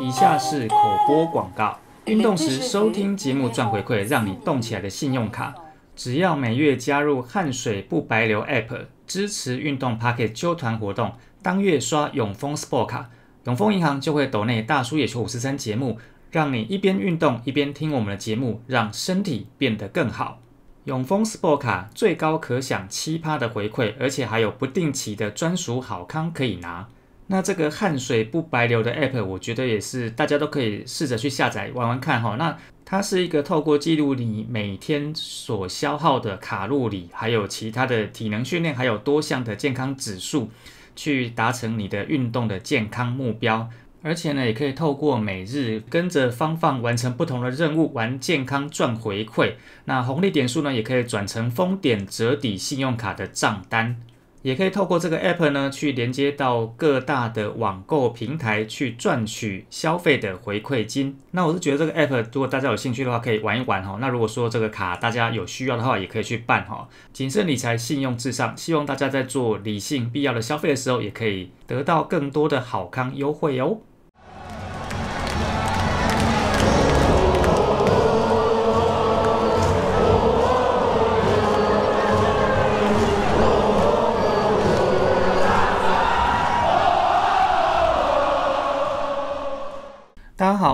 以下是口播广告。运动时收听节目赚回馈，让你动起来的信用卡。只要每月加入汗水不白流 App，支持运动 Pocket 揪团活动，当月刷永丰 Sport 卡，永丰银行就会抖内大叔野球五十三节目，让你一边运动一边听我们的节目，让身体变得更好。永丰 Sport 卡最高可享七趴的回馈，而且还有不定期的专属好康可以拿。那这个汗水不白流的 App，我觉得也是大家都可以试着去下载玩玩看哈。那它是一个透过记录你每天所消耗的卡路里，还有其他的体能训练，还有多项的健康指数，去达成你的运动的健康目标。而且呢，也可以透过每日跟着芳芳完成不同的任务，玩健康赚回馈。那红利点数呢，也可以转成封点折抵信用卡的账单。也可以透过这个 app 呢，去连接到各大的网购平台去赚取消费的回馈金。那我是觉得这个 app 如果大家有兴趣的话，可以玩一玩哈。那如果说这个卡大家有需要的话，也可以去办哈。谨慎理财，信用至上。希望大家在做理性必要的消费的时候，也可以得到更多的好康优惠哟。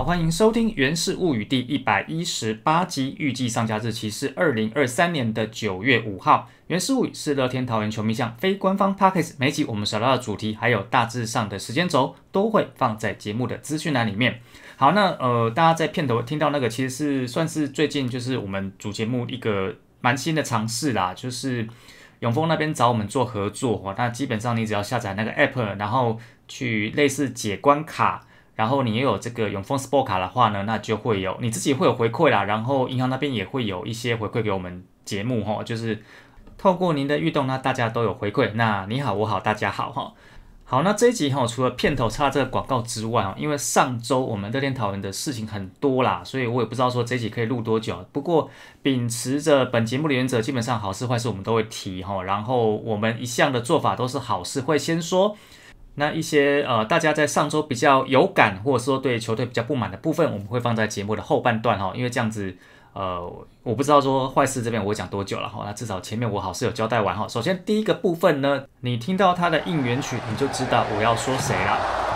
欢迎收听《源氏物语》第一百一十八集，预计上架日期是二零二三年的九月五号。《原始物语》是乐天桃园球迷向非官方 podcast，每集我们所到的主题还有大致上的时间轴都会放在节目的资讯栏里面。好，那呃，大家在片头听到那个其实是算是最近就是我们主节目一个蛮新的尝试啦，就是永丰那边找我们做合作。那基本上你只要下载那个 app，然后去类似解关卡。然后你也有这个永丰 sport 卡的话呢，那就会有你自己会有回馈啦。然后银行那边也会有一些回馈给我们节目哈，就是透过您的运动呢，大家都有回馈。那你好，我好，大家好哈。好，那这一集哈，除了片头插这个广告之外啊，因为上周我们热边讨论的事情很多啦，所以我也不知道说这一集可以录多久。不过秉持着本节目的原则，基本上好事坏事我们都会提哈。然后我们一向的做法都是好事会先说。那一些呃，大家在上周比较有感，或者说对球队比较不满的部分，我们会放在节目的后半段哈。因为这样子，呃，我不知道说坏事这边我讲多久了哈。那至少前面我好是有交代完哈。首先第一个部分呢，你听到他的应援曲，你就知道我要说谁了。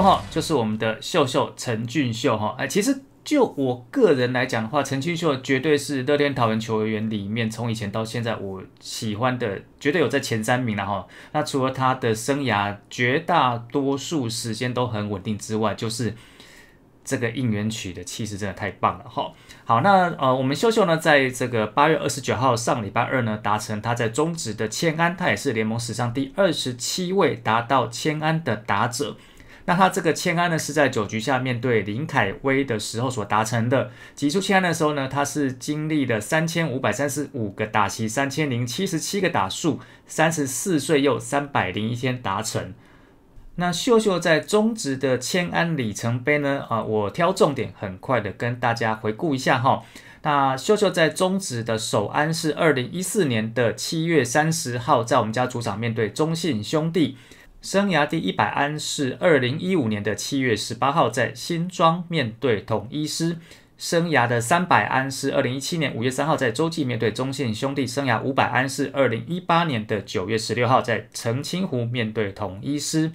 哈，就是我们的秀秀陈俊秀哈，哎，其实就我个人来讲的话，陈俊秀绝对是乐天桃园球员里面，从以前到现在，我喜欢的绝对有在前三名了哈。那除了他的生涯绝大多数时间都很稳定之外，就是这个应援曲的气势真的太棒了哈。好，那呃，我们秀秀呢，在这个八月二十九号上礼拜二呢，达成他在中职的签安，他也是联盟史上第二十七位达到签安的打者。那他这个迁安呢，是在九局下面对林凯威的时候所达成的。挤出迁安的时候呢，他是经历了三千五百三十五个打席、三千零七十七个打数，三十四岁又三百零一天达成。那秀秀在中职的千安里程碑呢？啊，我挑重点，很快的跟大家回顾一下哈。那秀秀在中职的首安是二零一四年的七月三十号，在我们家主场面对中信兄弟。生涯第一百安是二零一五年的七月十八号在新庄面对统一师，生涯的三百安是二零一七年五月三号在洲际面对中信兄弟，生涯五百安是二零一八年的九月十六号在澄清湖面对统一师，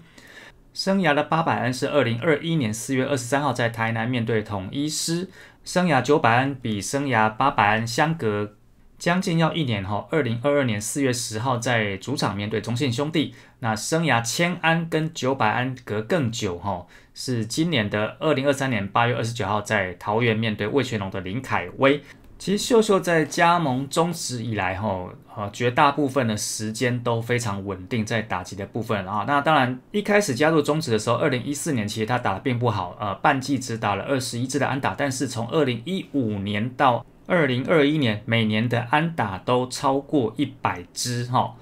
生涯的八百安是二零二一年四月二十三号在台南面对统一师，生涯九百安比生涯八百安相隔。将近要一年哈，二零二二年四月十号在主场面对中信兄弟，那生涯千安跟九百安隔更久哈，是今年的二零二三年八月二十九号在桃园面对魏全龙的林凯威。其实秀秀在加盟中职以来哈，呃绝大部分的时间都非常稳定在打击的部分啊。那当然一开始加入中职的时候，二零一四年其实他打的并不好，呃半季只打了二十一支的安打，但是从二零一五年到二零二一年，每年的安打都超过一百支，哈。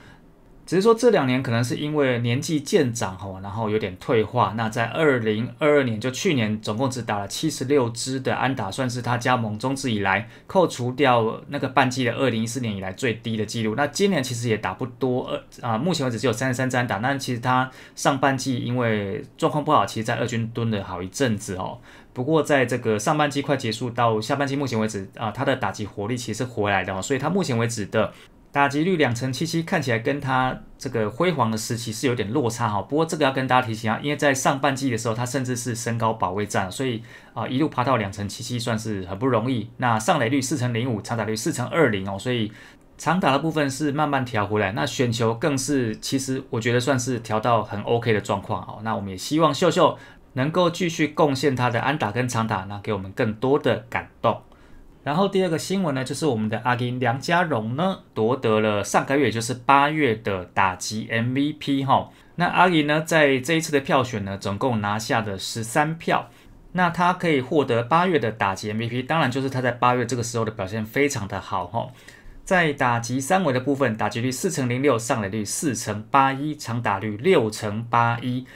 只是说这两年可能是因为年纪渐长吼，然后有点退化。那在二零二二年就去年总共只打了七十六支的安打，算是他加盟中职以来扣除掉那个半季的二零一四年以来最低的记录。那今年其实也打不多二啊，目前为止只有三十三支安打。那其实他上半季因为状况不好，其实在二军蹲了好一阵子哦。不过在这个上半季快结束到下半季目前为止啊，他的打击活力其实回来的哦，所以他目前为止的。打击率两成七七，看起来跟他这个辉煌的时期是有点落差哈。不过这个要跟大家提醒啊，因为在上半季的时候，他甚至是身高保卫战，所以啊一路爬到两成七七算是很不容易。那上垒率四成零五，长打率四成二零哦，所以长打的部分是慢慢调回来。那选球更是，其实我觉得算是调到很 OK 的状况哦。那我们也希望秀秀能够继续贡献他的安打跟长打，那给我们更多的感动。然后第二个新闻呢，就是我们的阿银梁家荣呢，夺得了上个月，就是八月的打击 MVP 哈。那阿银呢，在这一次的票选呢，总共拿下的十三票。那他可以获得八月的打击 MVP，当然就是他在八月这个时候的表现非常的好哈。在打击三围的部分，打击率四成零六，上垒率四成八一，长打率六成八一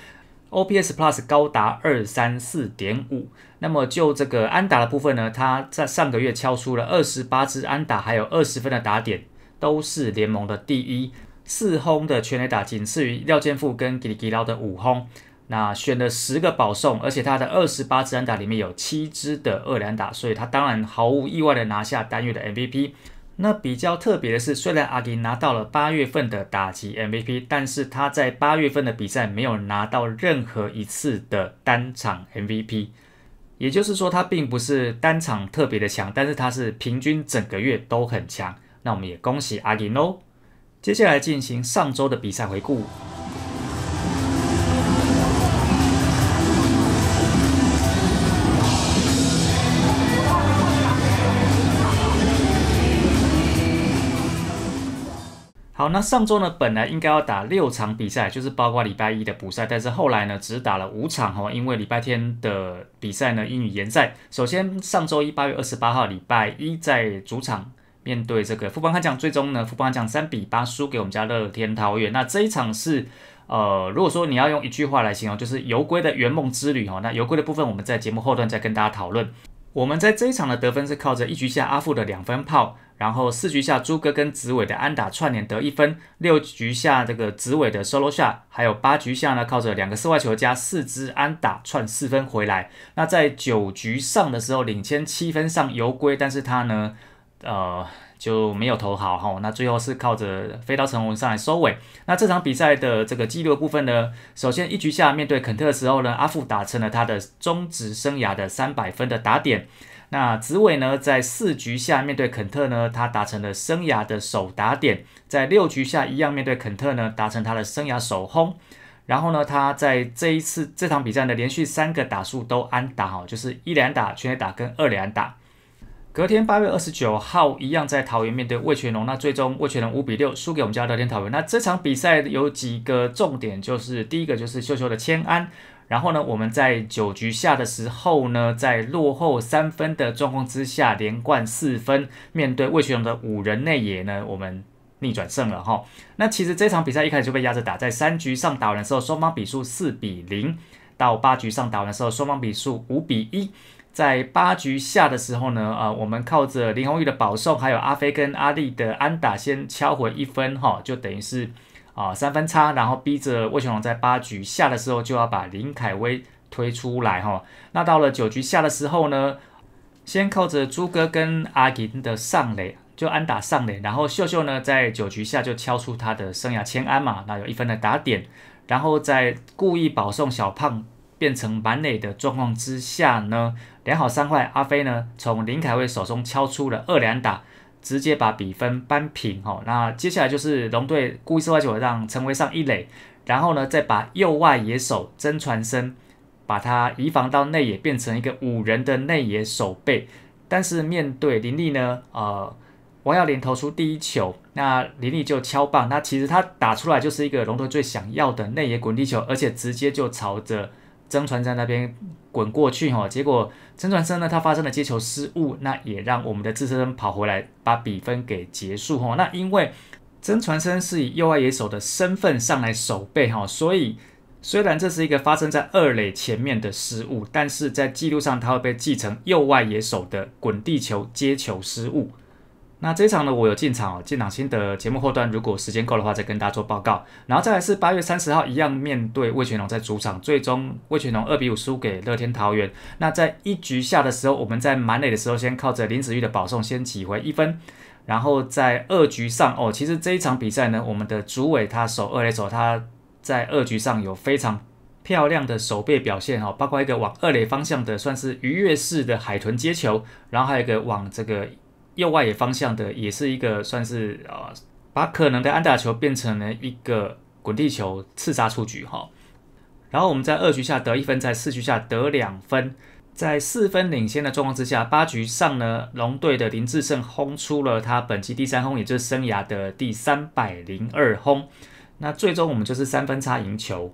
，OPS Plus 高达二三四点五。那么就这个安打的部分呢，他在上个月敲出了二十八支安打，还有二十分的打点，都是联盟的第一四轰的全垒打，仅次于廖健富跟吉里吉拉的五轰。那选了十个保送，而且他的二十八支安打里面有七支的二连打，所以他当然毫无意外的拿下单月的 MVP。那比较特别的是，虽然阿迪拿到了八月份的打击 MVP，但是他在八月份的比赛没有拿到任何一次的单场 MVP。也就是说，他并不是单场特别的强，但是他是平均整个月都很强。那我们也恭喜阿迪诺。接下来进行上周的比赛回顾。好，那上周呢，本来应该要打六场比赛，就是包括礼拜一的补赛，但是后来呢，只打了五场哦，因为礼拜天的比赛呢，英雨延赛。首先，上周一，八月二十八号，礼拜一，在主场面对这个富邦悍将，最终呢，富邦悍将三比八输给我们家乐天桃园。那这一场是，呃，如果说你要用一句话来形容，就是游龟的圆梦之旅哦。那游龟的部分，我们在节目后段再跟大家讨论。我们在这一场的得分是靠着一局下阿富的两分炮。然后四局下，朱哥跟紫伟的安打串联得一分；六局下，这个紫伟的 Solo 下，还有八局下呢，靠着两个室外球加四支安打串四分回来。那在九局上的时候，领先七分上游归，但是他呢，呃。就没有投好哈，那最后是靠着飞刀成红上来收尾。那这场比赛的这个记录部分呢，首先一局下面对肯特的时候呢，阿富达成了他的中职生涯的三百分的打点。那紫伟呢，在四局下面对肯特呢，他达成了生涯的首打点，在六局下一样面对肯特呢，达成他的生涯首轰。然后呢，他在这一次这场比赛的连续三个打数都安打哈，就是一连打、全垒打跟二连打。隔天八月二十九号，一样在桃园面对魏全龙，那最终魏全龙五比六输给我们家乐天桃园。那这场比赛有几个重点，就是第一个就是秀秀的千安，然后呢我们在九局下的时候呢，在落后三分的状况之下，连贯四分，面对魏全龙的五人内野呢，我们逆转胜了哈。那其实这场比赛一开始就被压着打，在三局上打完的时候，双方比数四比零；到八局上打完的时候，双方比数五比一。在八局下的时候呢，呃，我们靠着林弘玉的保送，还有阿飞跟阿丽的安打先敲回一分哈，就等于是啊三分差，然后逼着魏雄龙在八局下的时候就要把林凯威推出来哈。那到了九局下的时候呢，先靠着朱哥跟阿银的上垒，就安打上垒，然后秀秀呢在九局下就敲出他的生涯千安嘛，那有一分的打点，然后在故意保送小胖变成满垒的状况之下呢。连好三块，阿飞呢从林凯威手中敲出了二连打，直接把比分扳平。哦。那接下来就是龙队故意失坏球让陈威上一垒，然后呢再把右外野手曾传生把他移防到内野，变成一个五人的内野守备。但是面对林立呢，呃，王耀林投出第一球，那林立就敲棒。那其实他打出来就是一个龙队最想要的内野滚地球，而且直接就朝着曾传生那边。滚过去哈，结果曾传生呢，他发生了接球失误，那也让我们的智身跑回来把比分给结束哈。那因为曾传生是以右外野手的身份上来守备哈，所以虽然这是一个发生在二垒前面的失误，但是在记录上他会被记成右外野手的滚地球接球失误。那这一场呢，我有进场哦，进场新的节目后端，如果时间够的话，再跟大家做报告。然后再来是八月三十号，一样面对魏全龙在主场，最终魏全龙二比五输给乐天桃园。那在一局下的时候，我们在满垒的时候，先靠着林子玉的保送先起回一分。然后在二局上哦，其实这一场比赛呢，我们的主委他守二垒手，他在二局上有非常漂亮的守备表现哦，包括一个往二垒方向的算是鱼跃式的海豚接球，然后还有一个往这个。右外野方向的，也是一个算是啊，把可能的安打球变成了一个滚地球，刺杀出局哈。然后我们在二局下得一分，在四局下得两分，在四分领先的状况之下，八局上呢，龙队的林志胜轰出了他本季第三轰，也就是生涯的第三百零二轰。那最终我们就是三分差赢球。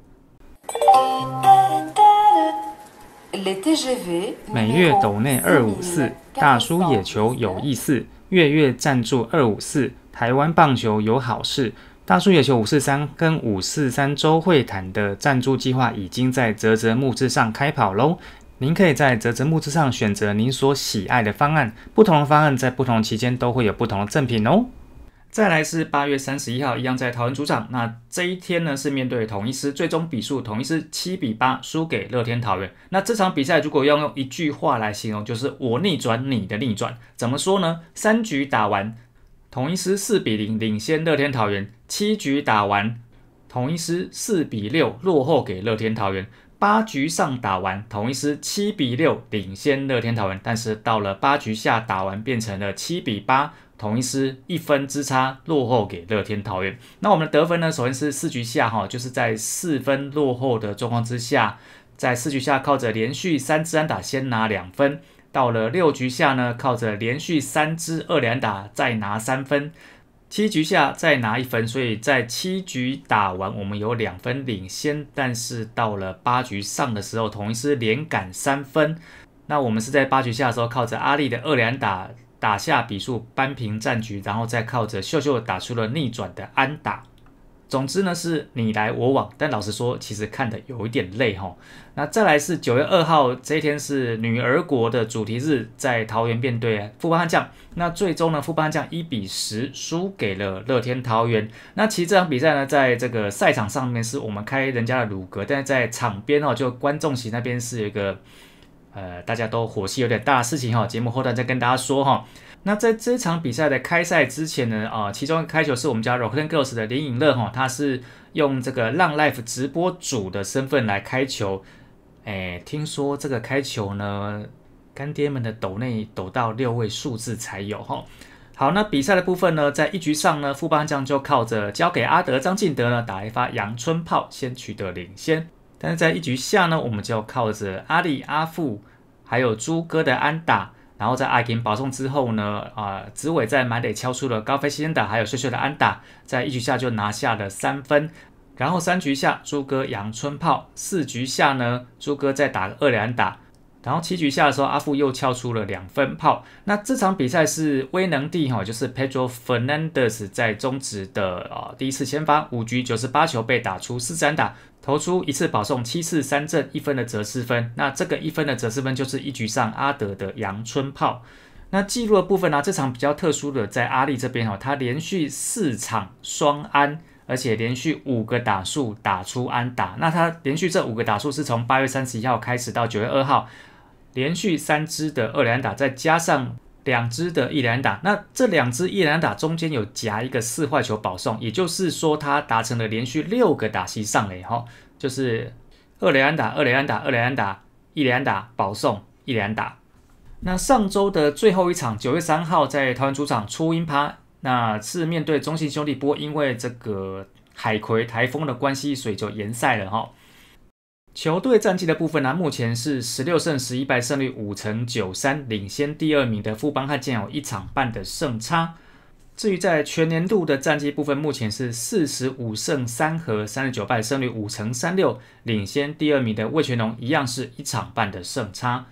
每月斗内二五四，大叔野球有意思。月月赞助二五四，台湾棒球有好事。大叔野球五四三跟五四三周会谈的赞助计划已经在泽泽木制上开跑喽。您可以在泽泽木制上选择您所喜爱的方案，不同的方案在不同期间都会有不同的赠品哦。再来是八月三十一号，一样在桃园主场。那这一天呢，是面对统一师，最终比数统一师七比八输给乐天桃园。那这场比赛如果要用一句话来形容，就是我逆转你的逆转。怎么说呢？三局打完，统一师四比零领先乐天桃园；七局打完，统一师四比六落后给乐天桃园；八局上打完，统一师七比六领先乐天桃园，但是到了八局下打完，变成了七比八。统一师一分之差落后给乐天桃园。那我们的得分呢？首先是四局下哈，就是在四分落后的状况之下，在四局下靠着连续三支安打先拿两分，到了六局下呢，靠着连续三支二连打再拿三分，七局下再拿一分，所以在七局打完我们有两分领先，但是到了八局上的时候，统一师连赶三分，那我们是在八局下的时候靠着阿力的二连打。打下比数扳平战局，然后再靠着秀秀打出了逆转的安打。总之呢，是你来我往。但老实说，其实看的有一点累哈。那再来是九月二号这一天是女儿国的主题日，在桃园面对富邦悍将。那最终呢，富邦悍将一比十输给了乐天桃园。那其实这场比赛呢，在这个赛场上面是我们开人家的鲁格，但是在场边哦，就观众席那边是一个。呃，大家都火气有点大，事情哈，节目后段再跟大家说哈。那在这场比赛的开赛之前呢，啊，其中开球是我们家 r o c k a n g Girls 的林颖乐哈，他是用这个浪 Life 直播组的身份来开球。哎，听说这个开球呢，干爹们的抖内抖到六位数字才有哈。好，那比赛的部分呢，在一局上呢，副班将就靠着交给阿德张进德呢打一发阳春炮，先取得领先。但是在一局下呢，我们就靠着阿里阿富，还有朱哥的安打，然后在阿金保送之后呢，啊，紫伟在满垒敲出了高飞先打，还有碎碎的安打，在一局下就拿下了三分。然后三局下朱哥杨春炮，四局下呢朱哥再打个二连打。然后七局下的时候，阿富又敲出了两分炮。那这场比赛是威能帝哈，就是 Pedro Fernandez 在中职的啊第一次先发五局九十八球被打出四三打，投出一次保送七次三振一分的折四分。那这个一分的折四分就是一局上阿德的阳春炮。那记录的部分呢，这场比较特殊的在阿力这边哈，他连续四场双安，而且连续五个打数打出安打。那他连续这五个打数是从八月三十一号开始到九月二号。连续三支的二连打，再加上两支的一连打，那这两支一连打中间有夹一个四坏球保送，也就是说他达成了连续六个打席上垒哈，就是二连打、二连打、二连打、一连打保送、一连打。那上周的最后一场，九月三号在台湾主场初音趴，那是面对中信兄弟波，因为这个海葵台风的关系，所以就延赛了哈。球队战绩的部分呢，目前是十六胜十一败，胜率五成九三，领先第二名的富邦悍将有一场半的胜差。至于在全年度的战绩部分，目前是四十五胜三和三十九败，胜率五成三六，领先第二名的魏全龙一样是一场半的胜差。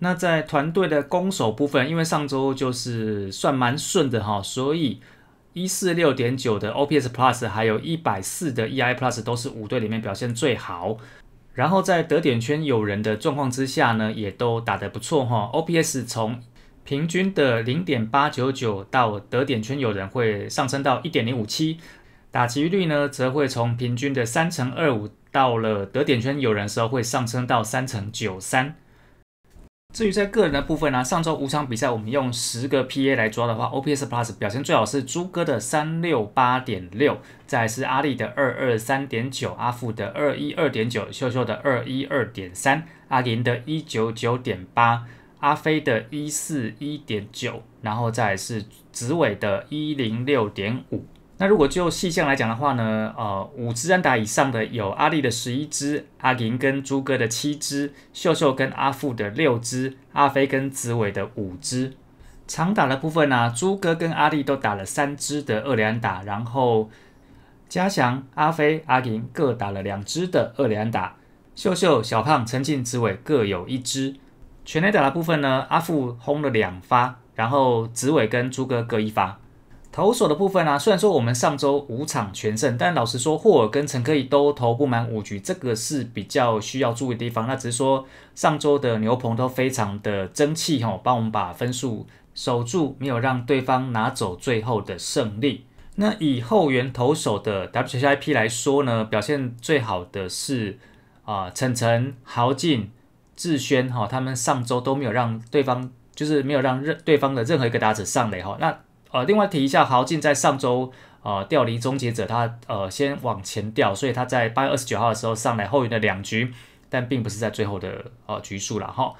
那在团队的攻守部分，因为上周就是算蛮顺的哈，所以一四六点九的 OPS Plus，还有一百四的 EI Plus 都是五队里面表现最好。然后在得点圈有人的状况之下呢，也都打得不错哈。OPS 从平均的零点八九九到得点圈有人会上升到一点零五七，打击率呢则会从平均的三乘二五到了得点圈有人时候会上升到三乘九三。至于在个人的部分呢，上周五场比赛，我们用十个 PA 来抓的话，OPS Plus 表现最好是朱哥的三六八点六，再是阿力的二二三点九，阿富的二一二点九，秀秀的二一二点三，阿林的一九九点八，阿飞的一四一点九，然后再是紫伟的一零六点五。那如果就细项来讲的话呢，呃，五支安打以上的有阿力的十一支，阿银跟朱哥的七支，秀秀跟阿富的六支，阿飞跟子伟的五支。长打的部分呢，朱哥跟阿力都打了三支的二连打，然后嘉祥、阿飞、阿银各打了两支的二连打，秀秀、小胖、陈进、子伟各有一支。全垒打的部分呢，阿富轰了两发，然后子伟跟朱哥各一发。投手的部分呢，虽然说我们上周五场全胜，但老实说，霍尔跟陈克义都投不满五局，这个是比较需要注意的地方。那只是说上周的牛棚都非常的争气哈，帮我们把分数守住，没有让对方拿走最后的胜利。那以后援投手的 W h I P 来说呢，表现最好的是啊陈晨、豪进、志轩哈，他们上周都没有让对方就是没有让任对方的任何一个打者上垒哈，那。呃，另外提一下，豪进在上周呃调离终结者，他呃先往前调，所以他在八月二十九号的时候上来后援的两局，但并不是在最后的呃局数了哈。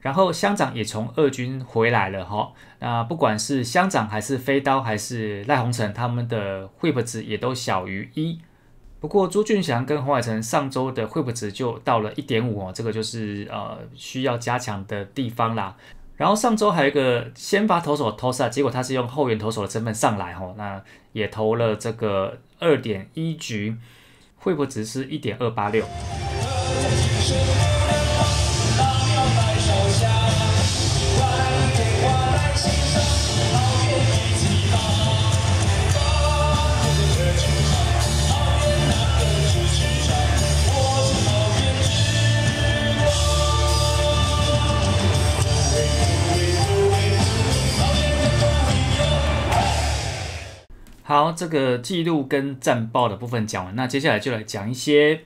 然后乡长也从二军回来了哈。那不管是乡长还是飞刀还是赖宏成，他们的 whip 值也都小于一。不过朱俊祥跟洪海成上周的 whip 值就到了一点五，这个就是呃需要加强的地方啦。然后上周还有一个先发投手投赛，结果他是用后援投手的身份上来吼，那也投了这个二点一局，会不会只是一点二八六？好，这个记录跟战报的部分讲完，那接下来就来讲一些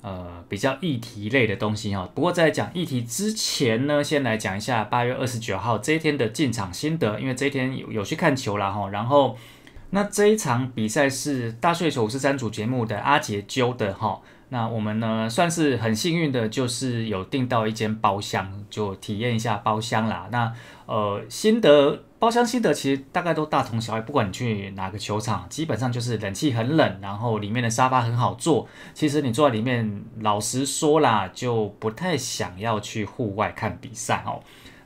呃比较议题类的东西哈。不过在讲议题之前呢，先来讲一下八月二十九号这一天的进场心得，因为这一天有有去看球了哈。然后那这一场比赛是大睡手十三组节目的阿杰揪的哈。那我们呢，算是很幸运的，就是有订到一间包厢，就体验一下包厢啦。那呃，心得包厢心得其实大概都大同小异，不管你去哪个球场，基本上就是冷气很冷，然后里面的沙发很好坐。其实你坐在里面，老实说啦，就不太想要去户外看比赛哦。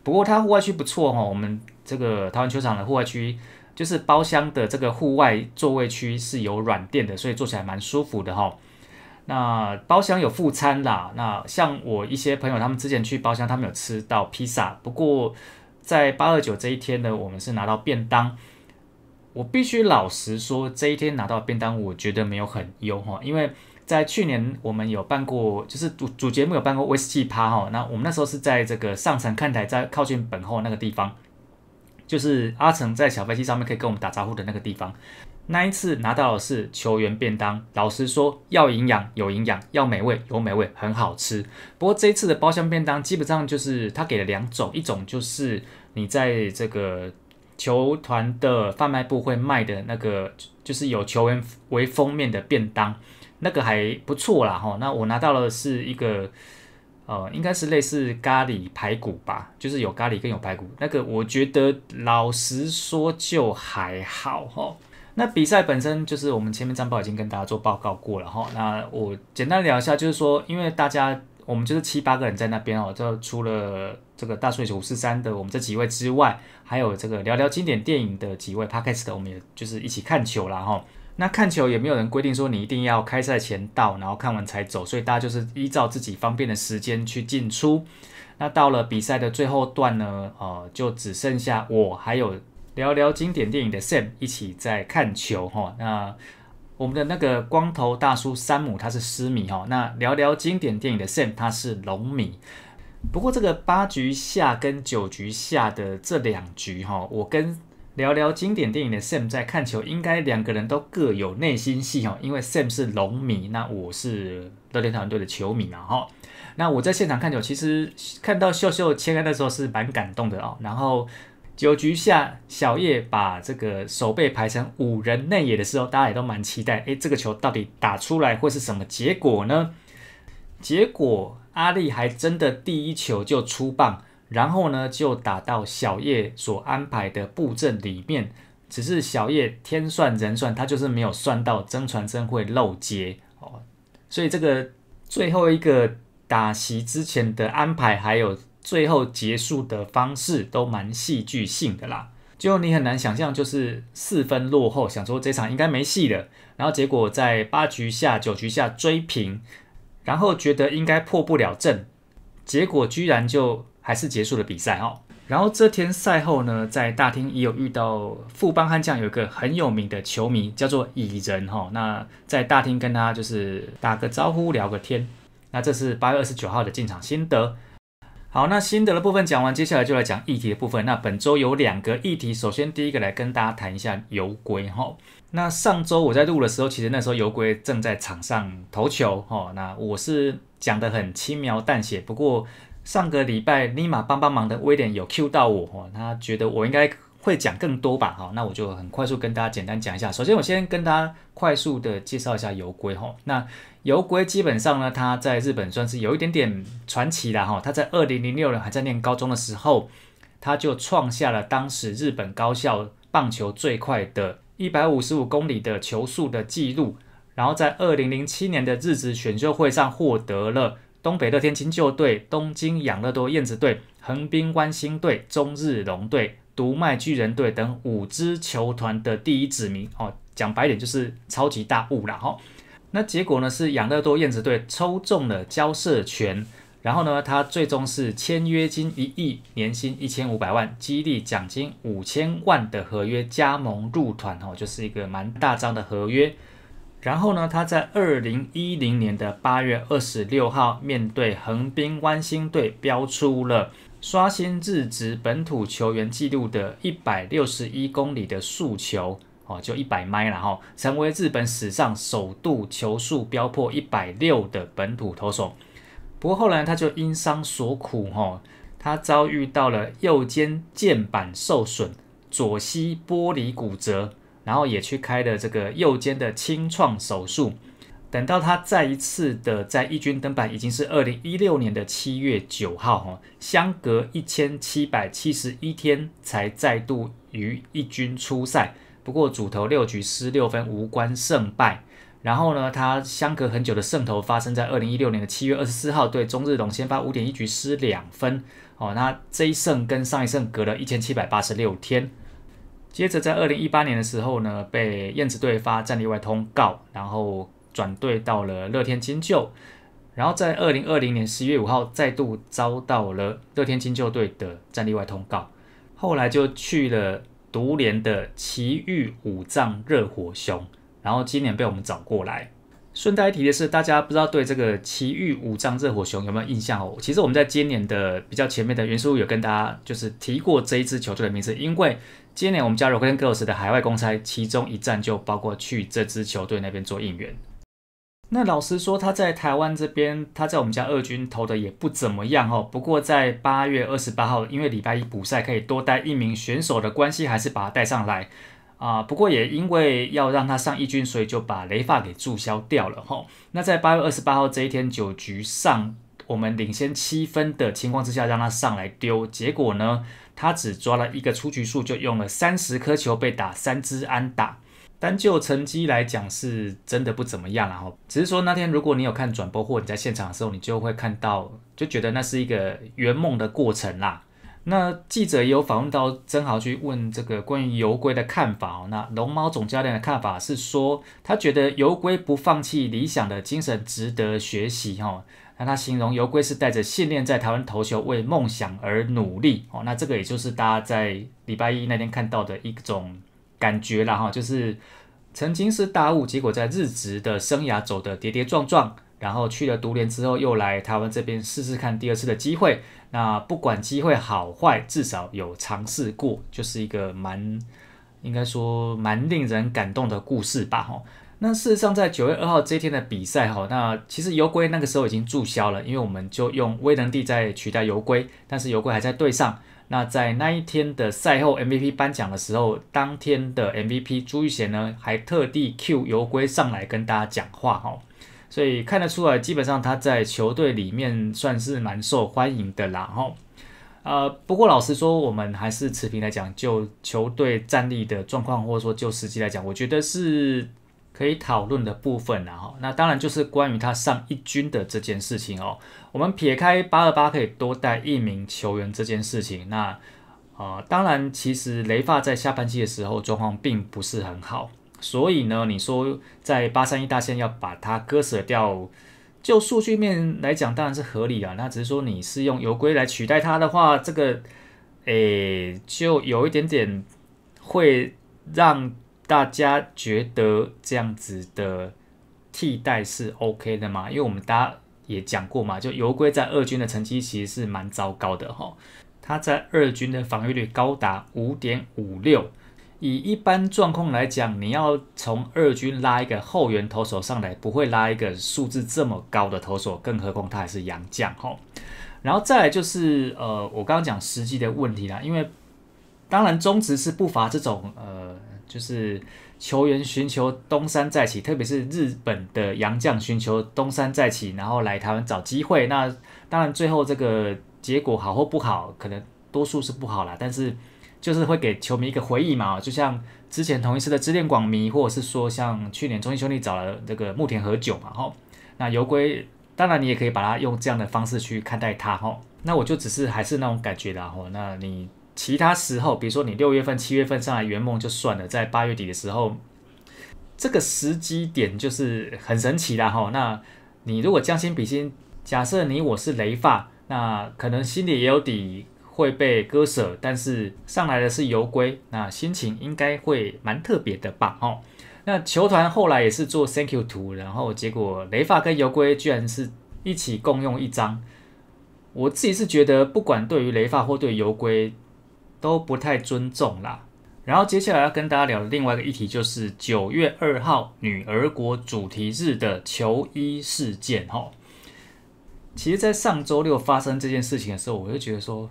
不过它户外区不错哦，我们这个台湾球场的户外区，就是包厢的这个户外座位区是有软垫的，所以坐起来蛮舒服的哈。那包厢有副餐啦。那像我一些朋友，他们之前去包厢，他们有吃到披萨。不过在八二九这一天呢，我们是拿到便当。我必须老实说，这一天拿到便当，我觉得没有很优哈。因为在去年我们有办过，就是主主节目有办过威士忌趴哈。那我们那时候是在这个上层看台，在靠近本后那个地方，就是阿成在小飞机上面可以跟我们打招呼的那个地方。那一次拿到的是球员便当，老实说，要营养有营养，要美味有美味，很好吃。不过这一次的包厢便当基本上就是他给了两种，一种就是你在这个球团的贩卖部会卖的那个，就是有球员为封面的便当，那个还不错啦哈。那我拿到了是一个，呃，应该是类似咖喱排骨吧，就是有咖喱跟有排骨，那个我觉得老实说就还好哈。那比赛本身就是我们前面战报已经跟大家做报告过了哈。那我简单聊一下，就是说，因为大家我们就是七八个人在那边哦，就除了这个大睡五四三的我们这几位之外，还有这个聊聊经典电影的几位，他开始的我们也就是一起看球了哈。那看球也没有人规定说你一定要开赛前到，然后看完才走，所以大家就是依照自己方便的时间去进出。那到了比赛的最后段呢，呃，就只剩下我还有。聊聊经典电影的 Sam 一起在看球哈，那我们的那个光头大叔山姆他是狮迷哈，那聊聊经典电影的 Sam 他是龙迷，不过这个八局下跟九局下的这两局哈，我跟聊聊经典电影的 Sam 在看球，应该两个人都各有内心戏哈，因为 Sam 是龙迷，那我是乐天团队的球迷嘛哈，那我在现场看球，其实看到秀秀切开的时候是蛮感动的哦，然后。九局下，小叶把这个守备排成五人内野的时候，大家也都蛮期待。哎，这个球到底打出来会是什么结果呢？结果阿力还真的第一球就出棒，然后呢就打到小叶所安排的布阵里面。只是小叶天算人算，他就是没有算到曾传真会漏接哦。所以这个最后一个打席之前的安排还有。最后结束的方式都蛮戏剧性的啦，就你很难想象，就是四分落后，想说这场应该没戏了，然后结果在八局下、九局下追平，然后觉得应该破不了阵，结果居然就还是结束了比赛哦。然后这天赛后呢，在大厅也有遇到富邦悍将有一个很有名的球迷，叫做蚁人哈，那在大厅跟他就是打个招呼、聊个天。那这是八月二十九号的进场心得。好，那心得的部分讲完，接下来就来讲议题的部分。那本周有两个议题，首先第一个来跟大家谈一下油龟哈。那上周我在录的时候，其实那时候油龟正在场上投球吼，那我是讲的很轻描淡写，不过上个礼拜尼玛帮帮忙的威廉有 Q 到我哈，他觉得我应该会讲更多吧哈。那我就很快速跟大家简单讲一下。首先我先跟大家快速的介绍一下油龟哈。那游龟基本上呢，他在日本算是有一点点传奇的哈。他在二零零六年还在念高中的时候，他就创下了当时日本高校棒球最快的一百五十五公里的球速的记录。然后在二零零七年的日职选秀会上，获得了东北乐天金鹫队、东京养乐多燕子队、横滨关星队、中日龙队、读卖巨人队等五支球团的第一指名哦。讲白点就是超级大物了哈。那结果呢？是养乐多燕子队抽中了交涉权，然后呢，他最终是签约金一亿、年薪一千五百万、激励奖金五千万的合约加盟入团哦，就是一个蛮大张的合约。然后呢，他在二零一零年的八月二十六号面对横滨湾星队，标出了刷新日职本土球员纪录的一百六十一公里的速球。哦，就一百迈，然后成为日本史上首度球速飙破一百六的本土投手。不过后来他就因伤所苦，哈，他遭遇到了右肩腱板受损，左膝剥离骨折，然后也去开了这个右肩的清创手术。等到他再一次的在一军登板，已经是二零一六年的七月九号，哈，相隔一千七百七十一天才再度于一军出赛。不过主投六局失六分无关胜败，然后呢，他相隔很久的胜投发生在二零一六年的七月二十四号，对中日龙先发五点一局失两分，哦，那这一胜跟上一胜隔了一千七百八十六天。接着在二零一八年的时候呢，被燕子队发战力外通告，然后转队到了乐天金鹫，然后在二零二零年十一月五号再度遭到了乐天金鹫队的战力外通告，后来就去了。独联的奇遇五脏热火熊，然后今年被我们找过来。顺带提的是，大家不知道对这个奇遇五脏热火熊有没有印象哦？其实我们在今年的比较前面的元素有跟大家就是提过这一支球队的名字，因为今年我们加入 Green Girls 的海外公差，其中一站就包括去这支球队那边做应援。那老实说，他在台湾这边，他在我们家二军投的也不怎么样哦。不过在八月二十八号，因为礼拜一补赛可以多带一名选手的关系，还是把他带上来啊。不过也因为要让他上一军，所以就把雷发给注销掉了哈。那在八月二十八号这一天九局上，我们领先七分的情况之下，让他上来丢，结果呢，他只抓了一个出局数，就用了三十颗球被打三支安打。单就成绩来讲，是真的不怎么样然后只是说那天如果你有看转播或你在现场的时候，你就会看到，就觉得那是一个圆梦的过程啦。那记者也有访问到曾豪去问这个关于尤龟的看法哦。那龙猫总教练的看法是说，他觉得尤龟不放弃理想的精神值得学习哈。那他形容尤龟是带着信念在台湾投球，为梦想而努力哦。那这个也就是大家在礼拜一那天看到的一种。感觉了哈，就是曾经是大物，结果在日职的生涯走的跌跌撞撞，然后去了独联之后又来台湾这边试试看第二次的机会。那不管机会好坏，至少有尝试过，就是一个蛮应该说蛮令人感动的故事吧哈。那事实上在九月二号这一天的比赛哈，那其实油龟那个时候已经注销了，因为我们就用威能帝在取代油龟，但是油龟还在队上。那在那一天的赛后 MVP 颁奖的时候，当天的 MVP 朱宇贤呢，还特地 Q 尤龟上来跟大家讲话哦。所以看得出来，基本上他在球队里面算是蛮受欢迎的啦哈。呃，不过老实说，我们还是持平来讲，就球队战力的状况，或者说就实际来讲，我觉得是。可以讨论的部分，然后那当然就是关于他上一军的这件事情哦。我们撇开八二八可以多带一名球员这件事情，那啊，当然其实雷发在下半季的时候状况并不是很好，所以呢，你说在八三一大线要把他割舍掉，就数据面来讲当然是合理啊。那只是说你是用游龟来取代他的话，这个诶就有一点点会让。大家觉得这样子的替代是 OK 的吗？因为我们大家也讲过嘛，就游归在二军的成绩其实是蛮糟糕的哈。他在二军的防御率高达五点五六，以一般状况来讲，你要从二军拉一个后援投手上来，不会拉一个数字这么高的投手，更何况他还是洋将吼。然后再来就是呃，我刚刚讲实际的问题啦，因为当然中职是不乏这种呃。就是球员寻求东山再起，特别是日本的洋将寻求东山再起，然后来台湾找机会。那当然最后这个结果好或不好，可能多数是不好啦。但是就是会给球迷一个回忆嘛。就像之前同一次的支恋广迷或者是说，像去年中信兄弟找了这个木田和久嘛，哈，那游归。当然你也可以把它用这样的方式去看待它，吼。那我就只是还是那种感觉啦，吼。那你。其他时候，比如说你六月份、七月份上来圆梦就算了，在八月底的时候，这个时机点就是很神奇的哈。那你如果将心比心，假设你我是雷发，那可能心里也有底会被割舍，但是上来的是油龟，那心情应该会蛮特别的吧哦，那球团后来也是做 Thank you 图，然后结果雷发跟油龟居然是一起共用一张，我自己是觉得不管对于雷发或对油龟。都不太尊重啦。然后接下来要跟大家聊的另外一个议题，就是九月二号女儿国主题日的球衣事件。哈，其实，在上周六发生这件事情的时候，我就觉得说，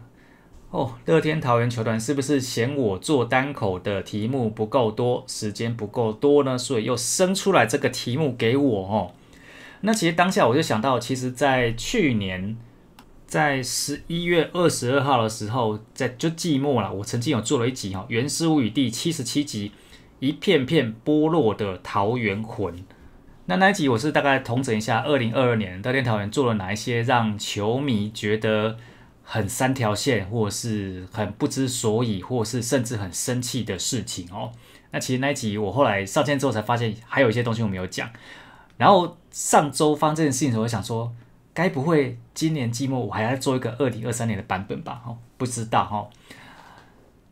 哦，乐天桃园球团是不是嫌我做单口的题目不够多，时间不够多呢？所以又生出来这个题目给我。哦，那其实当下我就想到，其实，在去年。在十一月二十二号的时候，在就季末了。我曾经有做了一集哈，《原诗物语》第七十七集，《一片片剥落的桃园魂》。那那一集我是大概统整一下，二零二二年天桃园做了哪一些让球迷觉得很三条线，或是很不知所以，或是甚至很生气的事情哦。那其实那一集我后来上线之后才发现，还有一些东西我没有讲。然后上周方这件事情的时候，想说。该不会今年季末我还要做一个二零二三年的版本吧？哈，不知道哈。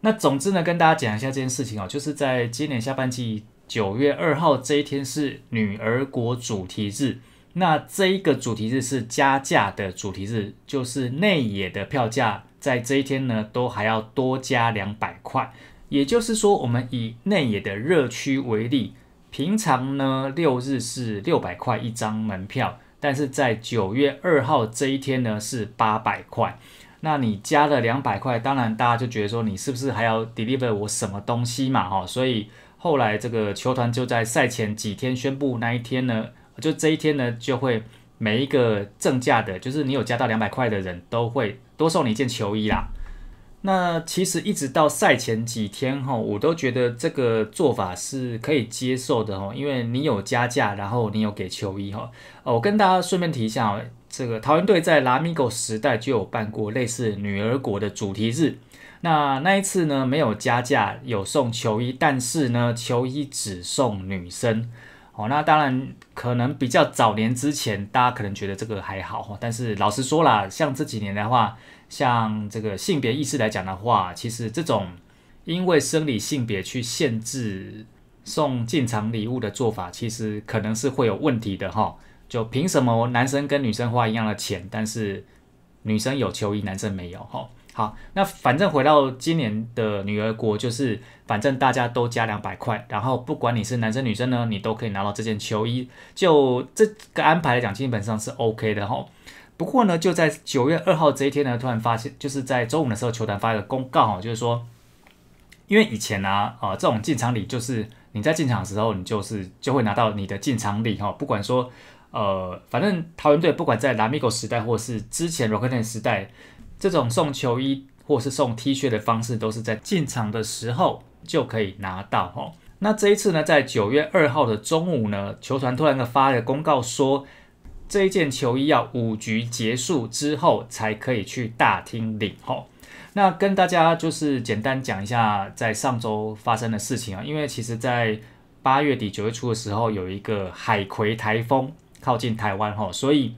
那总之呢，跟大家讲一下这件事情哦，就是在今年下半季九月二号这一天是女儿国主题日。那这一个主题日是加价的主题日，就是内野的票价在这一天呢都还要多加两百块。也就是说，我们以内野的热区为例，平常呢六日是六百块一张门票。但是在九月二号这一天呢，是八百块。那你加了两百块，当然大家就觉得说，你是不是还要 deliver 我什么东西嘛？哈，所以后来这个球团就在赛前几天宣布，那一天呢，就这一天呢，就会每一个正价的，就是你有加到两百块的人都会多送你一件球衣啦。那其实一直到赛前几天哈，我都觉得这个做法是可以接受的哦，因为你有加价，然后你有给球衣哈。我跟大家顺便提一下哦，这个桃园队在拉米狗时代就有办过类似女儿国的主题日。那那一次呢，没有加价，有送球衣，但是呢，球衣只送女生。哦，那当然可能比较早年之前，大家可能觉得这个还好但是老实说啦，像这几年的话。像这个性别意识来讲的话，其实这种因为生理性别去限制送进场礼物的做法，其实可能是会有问题的哈。就凭什么男生跟女生花一样的钱，但是女生有球衣，男生没有哈？好，那反正回到今年的女儿国，就是反正大家都加两百块，然后不管你是男生女生呢，你都可以拿到这件球衣。就这个安排来讲，基本上是 OK 的哈。不过呢，就在九月二号这一天呢，突然发现，就是在周五的时候，球团发了个公告哈，就是说，因为以前呢，啊，这种进场礼就是你在进场的时候，你就是就会拿到你的进场礼哈，不管说，呃，反正桃园队不管在拉米狗时代或是之前 r o c 软根 n 时代，这种送球衣或是送 T 恤的方式都是在进场的时候就可以拿到哈。那这一次呢，在九月二号的中午呢，球团突然的发了个公告说。这一件球衣要五局结束之后才可以去大厅领吼。那跟大家就是简单讲一下，在上周发生的事情啊，因为其实在八月底九月初的时候，有一个海葵台风靠近台湾吼，所以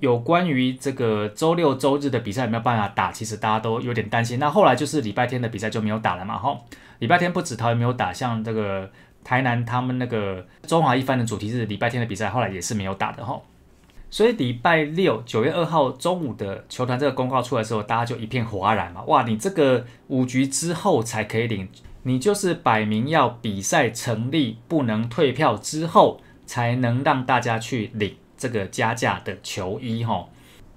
有关于这个周六周日的比赛有没有办法打，其实大家都有点担心。那后来就是礼拜天的比赛就没有打了嘛吼。礼拜天不止他湾没有打，像这个台南他们那个中华一番的主题是礼拜天的比赛，后来也是没有打的吼。所以礼拜六九月二号中午的球团这个公告出来的时候，大家就一片哗然嘛。哇，你这个五局之后才可以领，你就是摆明要比赛成立不能退票之后才能让大家去领这个加价的球衣哈。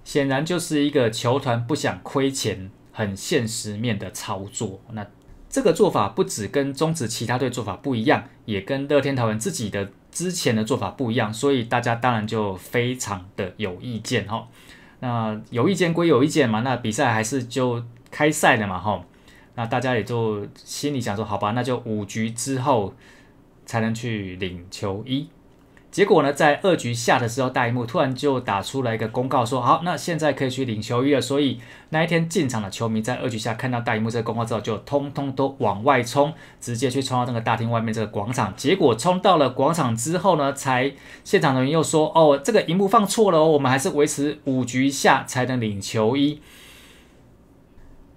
显然就是一个球团不想亏钱，很现实面的操作。那这个做法不止跟中职其他队做法不一样，也跟乐天桃园自己的。之前的做法不一样，所以大家当然就非常的有意见哈。那有意见归有意见嘛，那比赛还是就开赛了嘛哈。那大家也就心里想说，好吧，那就五局之后才能去领球衣。结果呢，在二局下的时候，大荧幕突然就打出来一个公告，说：“好，那现在可以去领球衣了。”所以那一天进场的球迷在二局下看到大荧幕这个公告之后，就通通都往外冲，直接去冲到那个大厅外面这个广场。结果冲到了广场之后呢，才现场的人又说：“哦，这个荧幕放错了哦，我们还是维持五局下才能领球衣。”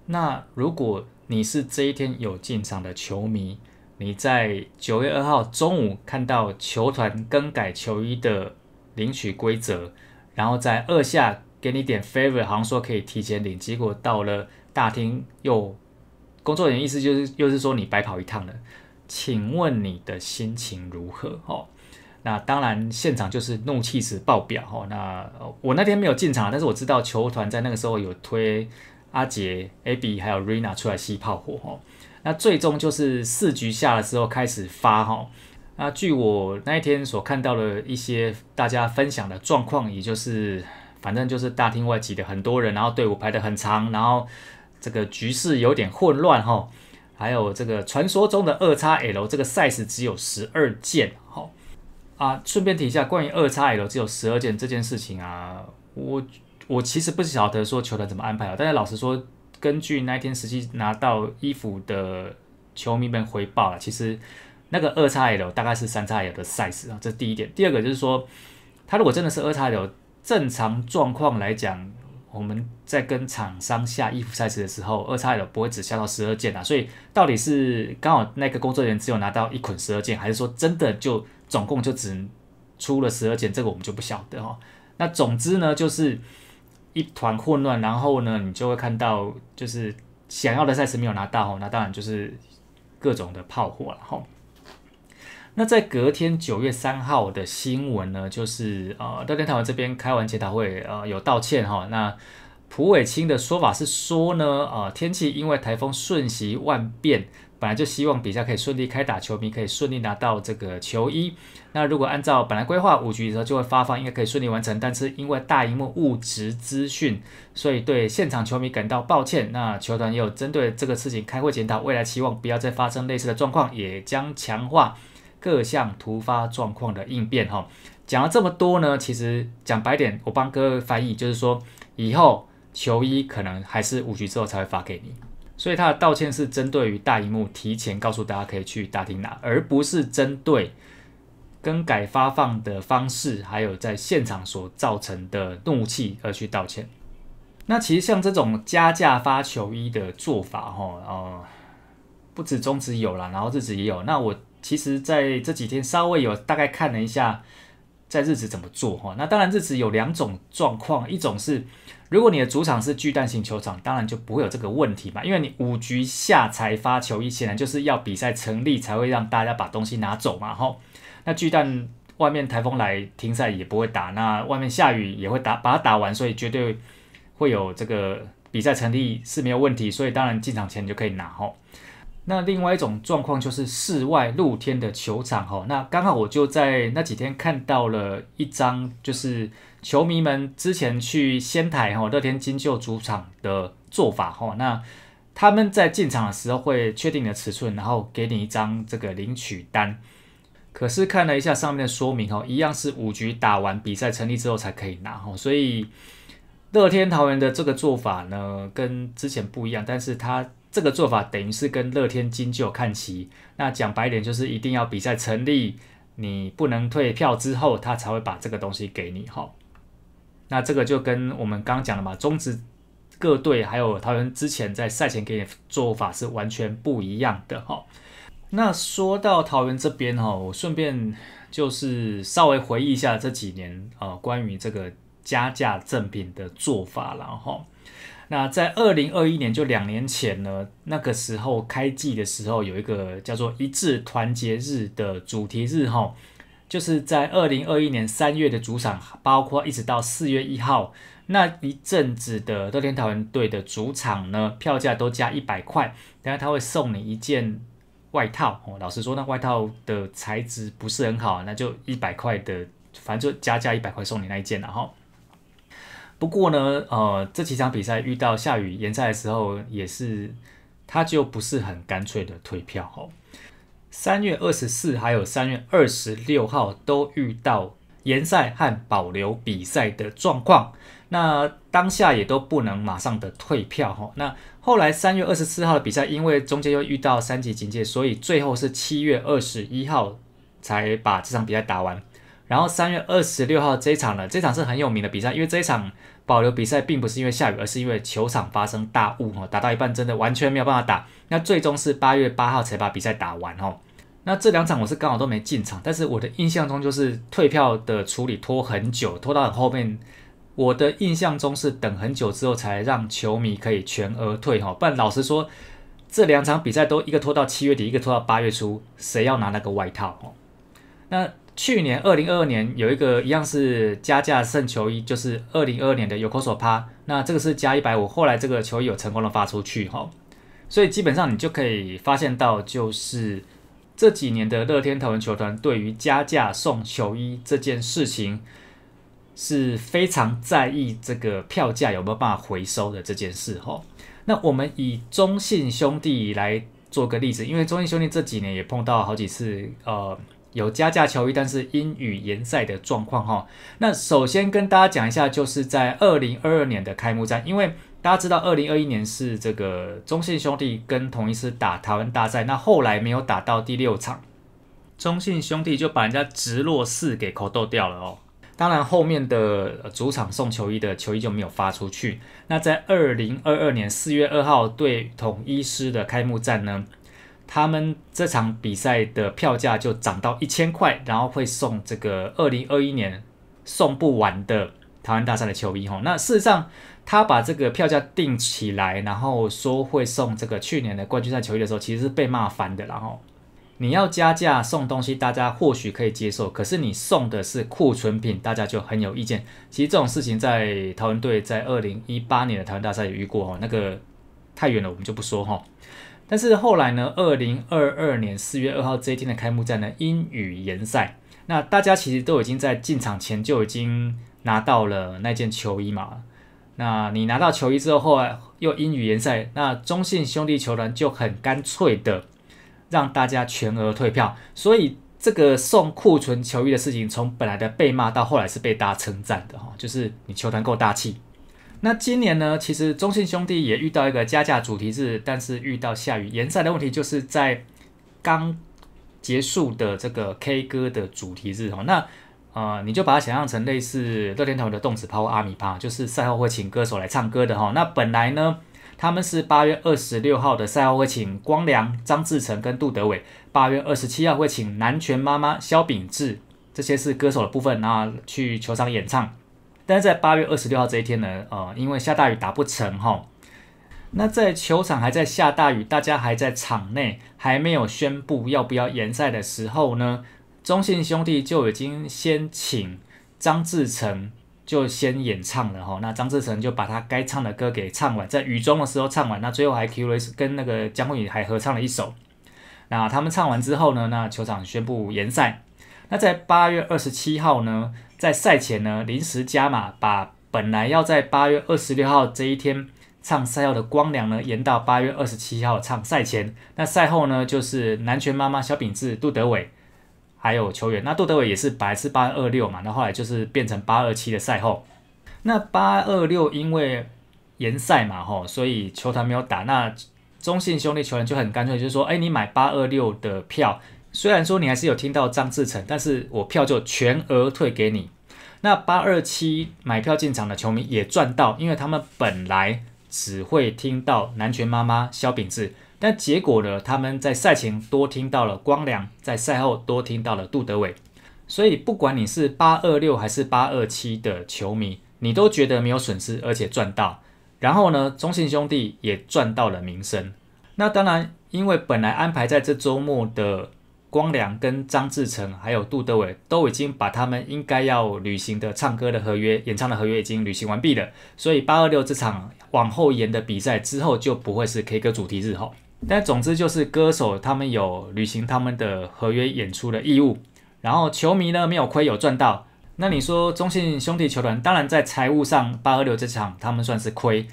那如果你是这一天有进场的球迷，你在九月二号中午看到球团更改球衣的领取规则，然后在二下给你点 favor，好像说可以提前领，结果到了大厅又工作人员意思就是又是说你白跑一趟了，请问你的心情如何？哦，那当然现场就是怒气值爆表哦。那我那天没有进场，但是我知道球团在那个时候有推阿杰、Abby 还有 Rina 出来吸炮火哦。那最终就是四局下的时候开始发哈。那据我那一天所看到的一些大家分享的状况，也就是反正就是大厅外挤的很多人，然后队伍排得很长，然后这个局势有点混乱哈。还有这个传说中的二叉 L，这个赛事只有十二件哈。啊，顺便提一下关于二叉 L 只有十二件这件事情啊，我我其实不晓得说球团怎么安排啊，但是老实说。根据那天实际拿到衣服的球迷们回报了，其实那个二叉 L 大概是三叉 L 的 size 啊，这第一点。第二个就是说，他如果真的是二叉 L，正常状况来讲，我们在跟厂商下衣服 size 的时候，二叉 L 不会只下到十二件啊。所以到底是刚好那个工作人员只有拿到一捆十二件，还是说真的就总共就只出了十二件，这个我们就不晓得哈。那总之呢，就是。一团混乱，然后呢，你就会看到，就是想要的赛事没有拿到，那当然就是各种的炮火了，哈。那在隔天九月三号的新闻呢，就是呃，当天台湾这边开完检讨会呃，有道歉哈。那蒲伟清的说法是说呢，啊，天气因为台风瞬息万变。本来就希望比赛可以顺利开打，球迷可以顺利拿到这个球衣。那如果按照本来规划，五局时后就会发放，应该可以顺利完成。但是因为大荧幕误植资讯，所以对现场球迷感到抱歉。那球团也有针对这个事情开会检讨，未来期望不要再发生类似的状况，也将强化各项突发状况的应变。哈，讲了这么多呢，其实讲白点，我帮各位翻译，就是说以后球衣可能还是五局之后才会发给你。所以他的道歉是针对于大荧幕提前告诉大家可以去大厅拿，而不是针对更改发放的方式，还有在现场所造成的怒气而去道歉。那其实像这种加价发球衣的做法，哈，不止中职有了，然后日职也有。那我其实在这几天稍微有大概看了一下。在日职怎么做哈？那当然，日职有两种状况，一种是如果你的主场是巨蛋型球场，当然就不会有这个问题嘛，因为你五局下才发球一然就是要比赛成立才会让大家把东西拿走嘛。哈。那巨蛋外面台风来停赛也不会打，那外面下雨也会打，把它打完，所以绝对会有这个比赛成立是没有问题，所以当然进场前你就可以拿吼。那另外一种状况就是室外露天的球场哈，那刚好我就在那几天看到了一张，就是球迷们之前去仙台哈乐天金秀主场的做法哈，那他们在进场的时候会确定你的尺寸，然后给你一张这个领取单。可是看了一下上面的说明哈，一样是五局打完比赛成立之后才可以拿哈，所以乐天桃园的这个做法呢跟之前不一样，但是它。这个做法等于是跟乐天金就看齐，那讲白点就是一定要比赛成立，你不能退票之后，他才会把这个东西给你。哈。那这个就跟我们刚刚讲的嘛，中止各队还有桃园之前在赛前给你做法是完全不一样的哈。那说到桃园这边哈，我顺便就是稍微回忆一下这几年啊，关于这个加价赠品的做法了哈。那在二零二一年就两年前呢，那个时候开季的时候有一个叫做一致团结日的主题日哈，就是在二零二一年三月的主场，包括一直到四月一号那一阵子的乐天桃园队的主场呢，票价都加一百块，等下他会送你一件外套。老实说，那外套的材质不是很好，那就一百块的，反正就加价一百块送你那一件，了，哈。不过呢，呃，这几场比赛遇到下雨延赛的时候，也是他就不是很干脆的退票。哦。三月二十四还有三月二十六号都遇到延赛和保留比赛的状况，那当下也都不能马上的退票。哈，那后来三月二十四号的比赛，因为中间又遇到三级警戒，所以最后是七月二十一号才把这场比赛打完。然后三月二十六号这一场呢，这场是很有名的比赛，因为这一场。保留比赛并不是因为下雨，而是因为球场发生大雾哈，打到一半真的完全没有办法打。那最终是八月八号才把比赛打完哈。那这两场我是刚好都没进场，但是我的印象中就是退票的处理拖很久，拖到很后面。我的印象中是等很久之后才让球迷可以全额退哈，不然老实说，这两场比赛都一个拖到七月底，一个拖到八月初，谁要拿那个外套哦？那。去年二零二二年有一个一样是加价胜球衣，就是二零二二年的有科索帕，那这个是加一百五，后来这个球衣有成功的发出去哈，所以基本上你就可以发现到，就是这几年的乐天投湾球团对于加价送球衣这件事情是非常在意这个票价有没有办法回收的这件事哈。那我们以中信兄弟来做个例子，因为中信兄弟这几年也碰到好几次呃。有加价球衣，但是因雨延赛的状况哈。那首先跟大家讲一下，就是在二零二二年的开幕战，因为大家知道二零二一年是这个中信兄弟跟同一师打台湾大赛，那后来没有打到第六场，中信兄弟就把人家直落四给扣斗掉了哦。当然后面的主场送球衣的球衣就没有发出去。那在二零二二年四月二号对统一师的开幕战呢？他们这场比赛的票价就涨到一千块，然后会送这个二零二一年送不完的台湾大赛的球衣哈。那事实上，他把这个票价定起来，然后说会送这个去年的冠军赛球衣的时候，其实是被骂翻的。然后你要加价送东西，大家或许可以接受，可是你送的是库存品，大家就很有意见。其实这种事情在台湾队在二零一八年的台湾大赛也遇过哈，那个太远了，我们就不说哈。但是后来呢？二零二二年四月二号这一天的开幕战呢，英雨延赛。那大家其实都已经在进场前就已经拿到了那件球衣嘛。那你拿到球衣之后，后来又英雨延赛，那中信兄弟球团就很干脆的让大家全额退票。所以这个送库存球衣的事情，从本来的被骂到后来是被大家称赞的哈，就是你球团够大气。那今年呢，其实中信兄弟也遇到一个加价主题日，但是遇到下雨延赛的问题，就是在刚结束的这个 K 歌的主题日哦。那呃，你就把它想象成类似乐天团的动次抛阿米巴，就是赛后会请歌手来唱歌的哈。那本来呢，他们是八月二十六号的赛后会请光良、张志成跟杜德伟，八月二十七号会请南拳妈妈、萧秉志，这些是歌手的部分，然后去球场演唱。但是在八月二十六号这一天呢，呃，因为下大雨打不成哈，那在球场还在下大雨，大家还在场内，还没有宣布要不要延赛的时候呢，中信兄弟就已经先请张志成就先演唱了哈，那张志成就把他该唱的歌给唱完，在雨中的时候唱完，那最后还 Qs 跟那个江蕙还合唱了一首，那他们唱完之后呢，那球场宣布延赛，那在八月二十七号呢。在赛前呢，临时加码，把本来要在八月二十六号这一天唱赛要的光良呢，延到八月二十七号唱赛前。那赛后呢，就是南拳妈妈、小秉志、杜德伟还有球员。那杜德伟也是白是八二六嘛，那后来就是变成八二七的赛后。那八二六因为延赛嘛吼，所以球团没有打。那中信兄弟球员就很干脆，就是说：“哎，你买八二六的票。”虽然说你还是有听到张志成，但是我票就全额退给你。那八二七买票进场的球迷也赚到，因为他们本来只会听到南拳妈妈肖秉志，但结果呢，他们在赛前多听到了光良，在赛后多听到了杜德伟。所以不管你是八二六还是八二七的球迷，你都觉得没有损失，而且赚到。然后呢，中信兄弟也赚到了名声。那当然，因为本来安排在这周末的。光良、跟张志成、还有杜德伟都已经把他们应该要履行的唱歌的合约、演唱的合约已经履行完毕了，所以八二六这场往后延的比赛之后就不会是 K 歌主题日后。但总之就是歌手他们有履行他们的合约演出的义务，然后球迷呢没有亏有赚到。那你说中信兄弟球团当然在财务上八二六这场他们算是亏，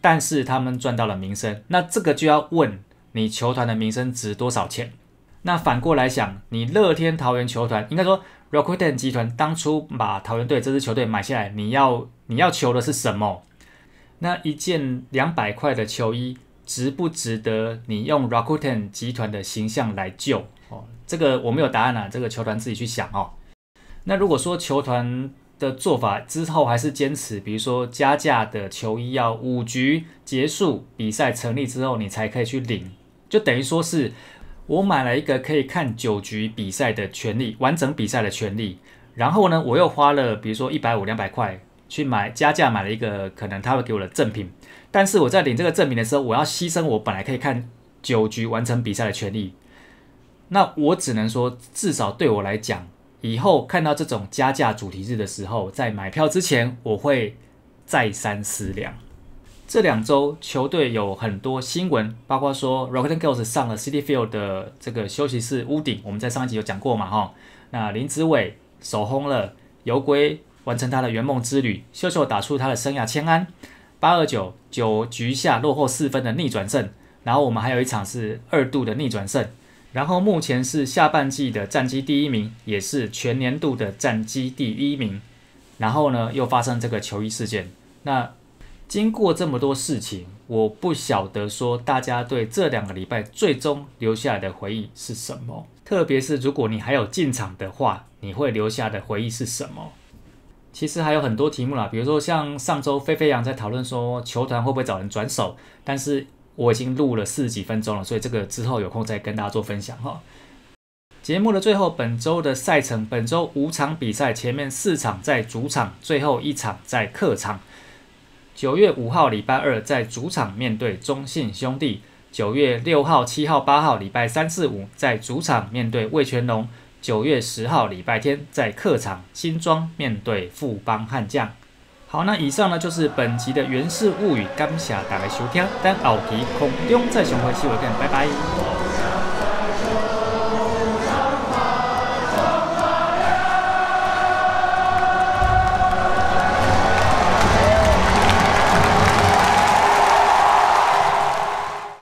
但是他们赚到了名声。那这个就要问你球团的名声值多少钱。那反过来想，你乐天桃园球团应该说，Rockyten 集团当初把桃园队这支球队买下来，你要你要求的是什么？那一件两百块的球衣，值不值得你用 Rockyten 集团的形象来救？哦，这个我没有答案啊，这个球团自己去想哦。那如果说球团的做法之后还是坚持，比如说加价的球衣要五局结束比赛成立之后你才可以去领，就等于说是。我买了一个可以看九局比赛的权利，完整比赛的权利。然后呢，我又花了比如说一百五两百块去买加价买了一个可能他会给我的赠品。但是我在领这个赠品的时候，我要牺牲我本来可以看九局完成比赛的权利。那我只能说，至少对我来讲，以后看到这种加价主题日的时候，在买票之前，我会再三思量。这两周球队有很多新闻，包括说 Rockets 上了 City Field 的这个休息室屋顶，我们在上一集有讲过嘛哈。那林子伟首轰了游归完成他的圆梦之旅，秀秀打出他的生涯千安，八二九九局下落后四分的逆转胜，然后我们还有一场是二度的逆转胜，然后目前是下半季的战绩第一名，也是全年度的战绩第一名，然后呢又发生这个球衣事件，那。经过这么多事情，我不晓得说大家对这两个礼拜最终留下来的回忆是什么。特别是如果你还有进场的话，你会留下的回忆是什么？其实还有很多题目啦，比如说像上周飞飞扬在讨论说球团会不会找人转手，但是我已经录了四十几分钟了，所以这个之后有空再跟大家做分享哈。节目的最后，本周的赛程，本周五场比赛，前面四场在主场，最后一场在客场。九月五号，礼拜二，在主场面对中信兄弟；九月六号、七号、八号，礼拜三、四、五，在主场面对魏全龙；九月十号，礼拜天，在客场新庄面对富邦悍将。好，那以上呢就是本集的《源氏物语》，感谢大家收听，等后期空中再上回视，再见，拜拜。